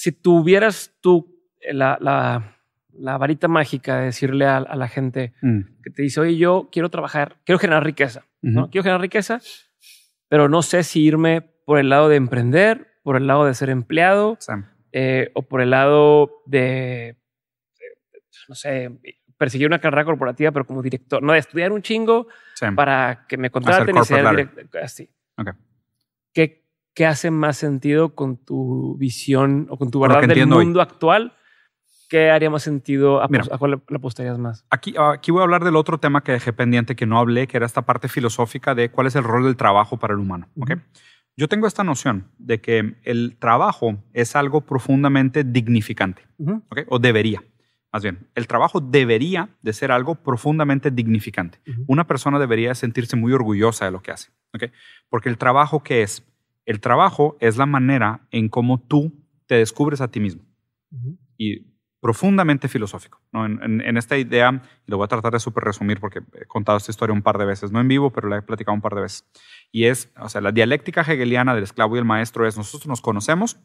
si tuvieras tú eh, la, varita mágica de decirle a, la gente mm. que te dice, oye, yo quiero trabajar, quiero generar riqueza, ¿no? Quiero generar riqueza, pero no sé si irme por el lado de emprender, por el lado de ser empleado, eh, o por el lado de, eh, no sé, perseguir una carrera corporativa, pero como director, no, de estudiar un chingo para que me contraten y ser director, así. Okay. ¿Qué, qué hace más sentido con tu visión o con tu verdad del mundo actual. ¿Qué haría más sentido? ¿A, cuál apostarías más? Aquí, aquí voy a hablar del otro tema que dejé pendiente, que no hablé, que era esta parte filosófica de cuál es el rol del trabajo para el humano. ¿okay? Yo tengo esta noción de que el trabajo es algo profundamente dignificante, ¿okay? o debería. Más bien, el trabajo debería de ser algo profundamente dignificante. Una persona debería sentirse muy orgullosa de lo que hace, ¿okay? porque el trabajo que es el trabajo es la manera en cómo tú te descubres a ti mismo. Y profundamente filosófico. En, esta idea, lo voy a tratar de súper resumir porque he contado esta historia un par de veces, no en vivo, pero la he platicado un par de veces. Y es, o sea, la dialéctica hegeliana del esclavo y el maestro es, nosotros nos conocemos,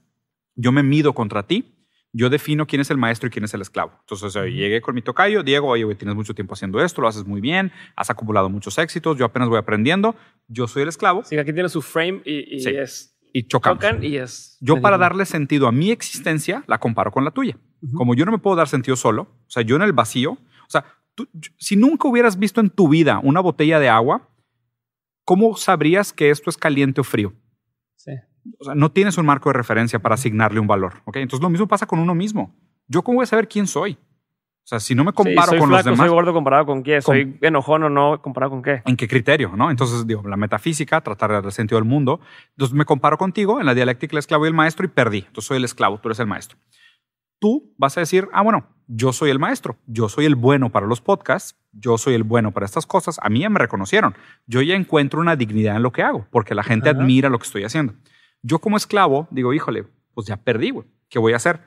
yo me mido contra ti, yo defino quién es el maestro y quién es el esclavo. Entonces, llegué con mi tocayo, Diego, oye, tienes mucho tiempo haciendo esto, lo haces muy bien, has acumulado muchos éxitos, yo apenas voy aprendiendo, yo soy el esclavo. Sí, aquí tiene su frame y, es... Y Chocan y es... Yo para darle sentido a mi existencia, la comparo con la tuya. Como yo no me puedo dar sentido solo, o sea, yo en el vacío, o sea, si nunca hubieras visto en tu vida una botella de agua, ¿cómo sabrías que esto es caliente o frío? o sea, no tienes un marco de referencia para asignarle un valor. ¿ok? Entonces lo mismo pasa con uno mismo. ¿Yo cómo voy a saber quién soy? O sea, si no me comparo con los demás. Soy gordo comparado con quién. soy enojón o no comparado con qué. ¿En qué criterio? ¿no? Entonces, digo, la metafísica, tratar de dar el sentido del mundo. Entonces, me comparo contigo en la dialéctica, el esclavo y el maestro y perdí. Entonces, soy el esclavo, tú eres el maestro. Tú vas a decir, ah, bueno, yo soy el maestro, yo soy el bueno para los podcasts, yo soy el bueno para estas cosas. A mí ya me reconocieron. Yo ya encuentro una dignidad en lo que hago porque la gente admira lo que estoy haciendo. Yo como esclavo digo, híjole, pues ya perdí, ¿Qué voy a hacer?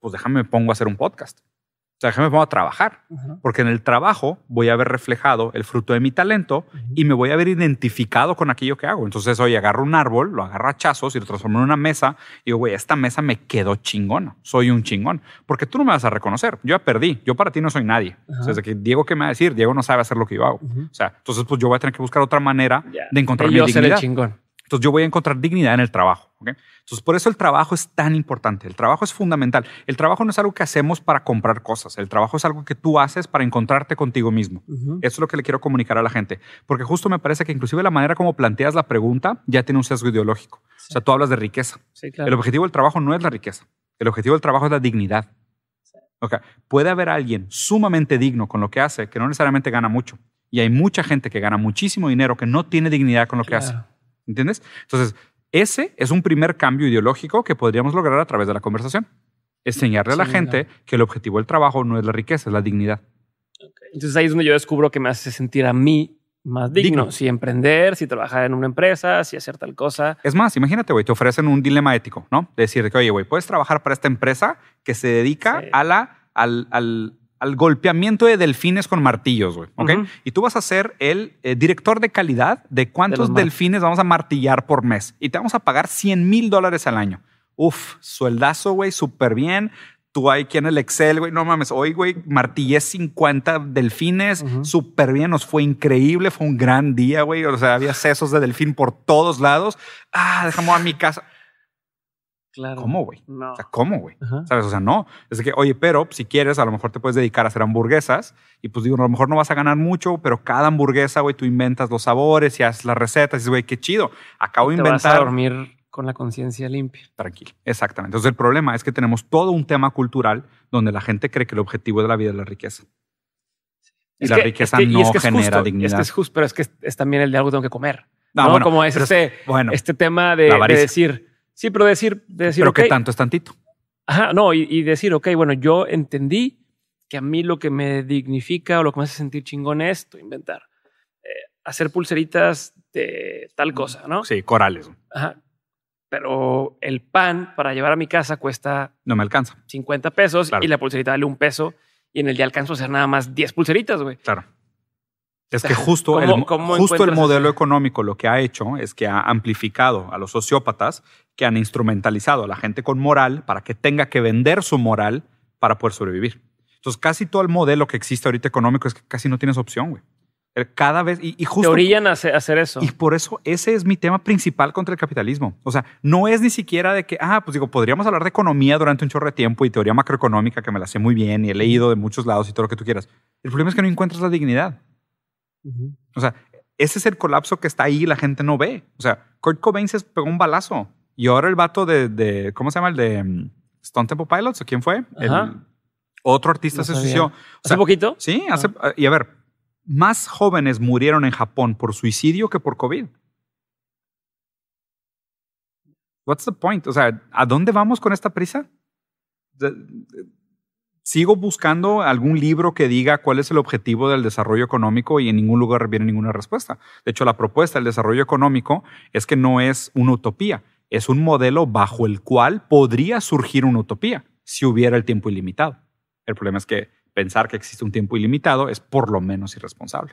Pues déjame me pongo a hacer un podcast. O sea, déjame me pongo a trabajar. Porque en el trabajo voy a haber reflejado el fruto de mi talento y me voy a haber identificado con aquello que hago. Entonces hoy agarro un árbol, lo agarro a chazos y lo transformo en una mesa y digo, güey, esta mesa me quedó chingona. Soy un chingón. Porque tú no me vas a reconocer. Yo ya perdí. Yo para ti no soy nadie. o sea, que Diego, ¿qué me va a decir? Diego no sabe hacer lo que yo hago. O sea, entonces pues yo voy a tener que buscar otra manera de encontrar mi dignidad. el chingón. Entonces yo voy a encontrar dignidad en el trabajo. Entonces por eso el trabajo es tan importante, el trabajo es fundamental. El trabajo no es algo que hacemos para comprar cosas, el trabajo es algo que tú haces para encontrarte contigo mismo. Eso es lo que le quiero comunicar a la gente, porque justo me parece que inclusive la manera como planteas la pregunta ya tiene un sesgo ideológico. O sea, tú hablas de riqueza. El objetivo del trabajo no es la riqueza, el objetivo del trabajo es la dignidad. Puede haber alguien sumamente digno con lo que hace que no necesariamente gana mucho. Y hay mucha gente que gana muchísimo dinero que no tiene dignidad con lo que hace. ¿Entiendes? Entonces, ese es un primer cambio ideológico que podríamos lograr a través de la conversación. Mm, enseñarle a la gente que el objetivo del trabajo no es la riqueza, es la dignidad. Entonces ahí es donde yo descubro que me hace sentir a mí más digno. Si emprender, si trabajar en una empresa, si hacer tal cosa. Es más, imagínate, güey, te ofrecen un dilema ético, ¿no? De decir que, oye, güey, puedes trabajar para esta empresa que se dedica a la, al, al al golpeamiento de delfines con martillos, güey. ¿Ok? Y tú vas a ser el eh, director de calidad de cuántos delfines vamos a martillar por mes. Y te vamos a pagar 100 mil dólares al año. Uf, sueldazo, güey, súper bien. Tú hay quien el Excel, güey, no mames, hoy, güey, martillé 50 delfines, súper bien, nos fue increíble, fue un gran día, güey, o sea, había sesos de delfín por todos lados. Ah, dejamos a mi casa. Claro. ¿Cómo, güey? No. O sea, ¿cómo, güey? ¿Sabes? O sea, no. Es que, oye, pero pues, si quieres, a lo mejor te puedes dedicar a hacer hamburguesas y pues digo, a lo mejor no vas a ganar mucho, pero cada hamburguesa, güey, tú inventas los sabores y haces las recetas y dices, güey, qué chido. Acabo de inventar. Vas a dormir con la conciencia limpia. Tranquilo, exactamente. Entonces el problema es que tenemos todo un tema cultural donde la gente cree que el objetivo de la vida es la riqueza. Y la riqueza no genera dignidad. Es es justo, pero es que es, también el de algo que tengo que comer. No, como es, este, bueno, este tema de, de decir Sí, pero decir. decir pero que tanto es tantito. Ajá, no, y, decir, ok, bueno, yo entendí que a mí lo que me dignifica o lo que me hace sentir chingón es esto, inventar. Eh, hacer pulseritas de tal cosa, ¿no? Sí, corales. Ajá. Pero el pan para llevar a mi casa cuesta. No me alcanza. 50 pesos y la pulserita vale un peso y en el día alcanzo a hacer nada más 10 pulseritas, güey. Claro. Es que justo, el, justo el modelo económico lo que ha hecho es que ha amplificado a los sociópatas que han instrumentalizado a la gente con moral para que tenga que vender su moral para poder sobrevivir. Entonces, casi todo el modelo que existe ahorita económico es que casi no tienes opción, güey. Cada vez, y, justo. Te orillan a hacer eso. Y por eso ese es mi tema principal contra el capitalismo. O sea, no es ni siquiera de que, ah, pues digo, podríamos hablar de economía durante un chorro de tiempo y teoría macroeconómica que me la sé muy bien y he leído de muchos lados y todo lo que tú quieras. El problema es que no encuentras la dignidad. O sea, ese es el colapso que está ahí y la gente no ve. O sea, Kurt Cobain se pegó un balazo y ahora el vato de, de ¿cómo se llama? El de mm, Stone Temple Pilots, ¿o quién fue? El, otro artista se suicidó. ¿Hace poquito? Sí, ah. hace, y a ver, más jóvenes murieron en Japón por suicidio que por COVID. What's the point? O sea, ¿a dónde vamos con esta prisa? Sigo buscando algún libro que diga cuál es el objetivo del desarrollo económico y en ningún lugar viene ninguna respuesta. De hecho, la propuesta del desarrollo económico es que no es una utopía, es un modelo bajo el cual podría surgir una utopía si hubiera el tiempo ilimitado. El problema es que pensar que existe un tiempo ilimitado es por lo menos irresponsable.